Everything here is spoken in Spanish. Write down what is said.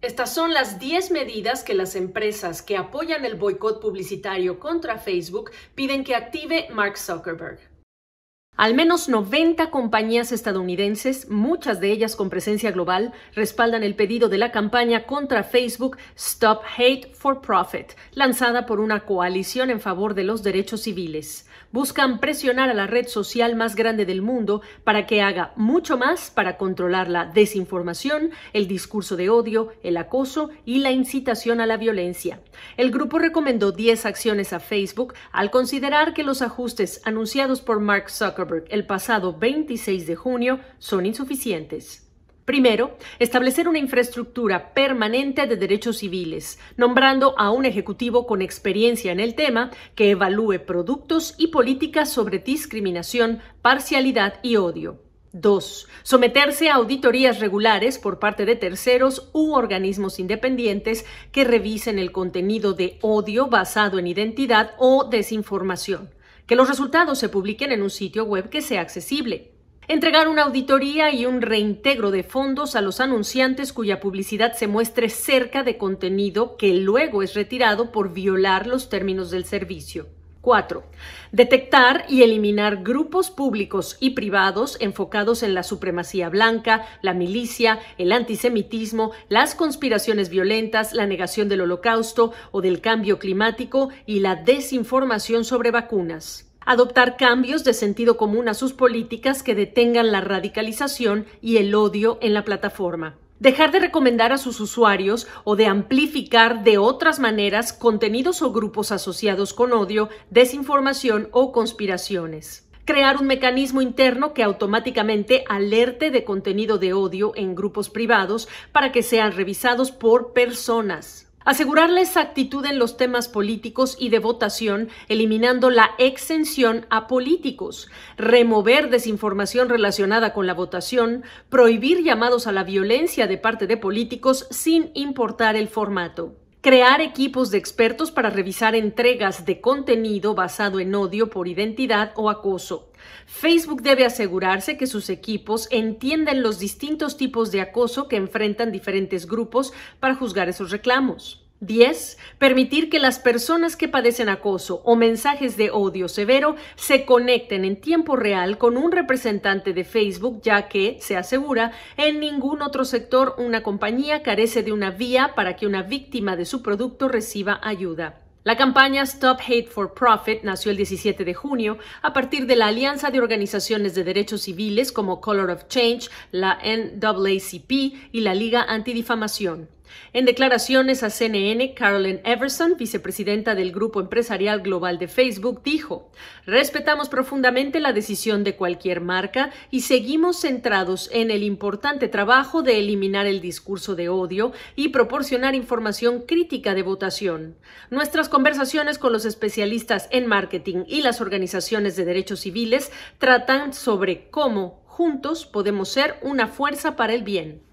Estas son las 10 medidas que las empresas que apoyan el boicot publicitario contra Facebook piden que active Mark Zuckerberg. Al menos 90 compañías estadounidenses, muchas de ellas con presencia global, respaldan el pedido de la campaña contra Facebook Stop Hate for Profit, lanzada por una coalición en favor de los derechos civiles. Buscan presionar a la red social más grande del mundo para que haga mucho más para controlar la desinformación, el discurso de odio, el acoso y la incitación a la violencia. El grupo recomendó 10 acciones a Facebook al considerar que los ajustes anunciados por Mark Zuckerberg el pasado 26 de junio son insuficientes. Primero, establecer una infraestructura permanente de derechos civiles, nombrando a un ejecutivo con experiencia en el tema que evalúe productos y políticas sobre discriminación, parcialidad y odio. 2. Someterse a auditorías regulares por parte de terceros u organismos independientes que revisen el contenido de odio basado en identidad o desinformación que los resultados se publiquen en un sitio web que sea accesible, entregar una auditoría y un reintegro de fondos a los anunciantes cuya publicidad se muestre cerca de contenido que luego es retirado por violar los términos del servicio. 4. Detectar y eliminar grupos públicos y privados enfocados en la supremacía blanca, la milicia, el antisemitismo, las conspiraciones violentas, la negación del holocausto o del cambio climático y la desinformación sobre vacunas adoptar cambios de sentido común a sus políticas que detengan la radicalización y el odio en la plataforma. Dejar de recomendar a sus usuarios o de amplificar de otras maneras contenidos o grupos asociados con odio, desinformación o conspiraciones crear un mecanismo interno que automáticamente alerte de contenido de odio en grupos privados para que sean revisados por personas asegurar la exactitud en los temas políticos y de votación, eliminando la exención a políticos, remover desinformación relacionada con la votación, prohibir llamados a la violencia de parte de políticos sin importar el formato. Crear equipos de expertos para revisar entregas de contenido basado en odio por identidad o acoso. Facebook debe asegurarse que sus equipos entienden los distintos tipos de acoso que enfrentan diferentes grupos para juzgar esos reclamos. 10. Permitir que las personas que padecen acoso o mensajes de odio severo se conecten en tiempo real con un representante de Facebook, ya que, se asegura, en ningún otro sector una compañía carece de una vía para que una víctima de su producto reciba ayuda. La campaña Stop Hate for Profit nació el 17 de junio a partir de la alianza de organizaciones de derechos civiles como Color of Change, la NAACP y la Liga Antidifamación. En declaraciones a CNN, Carolyn Everson, vicepresidenta del grupo empresarial global de Facebook, dijo, respetamos profundamente la decisión de cualquier marca y seguimos centrados en el importante trabajo de eliminar el discurso de odio y proporcionar información crítica de votación. Nuestras conversaciones con los especialistas en marketing y las organizaciones de derechos civiles tratan sobre cómo juntos podemos ser una fuerza para el bien.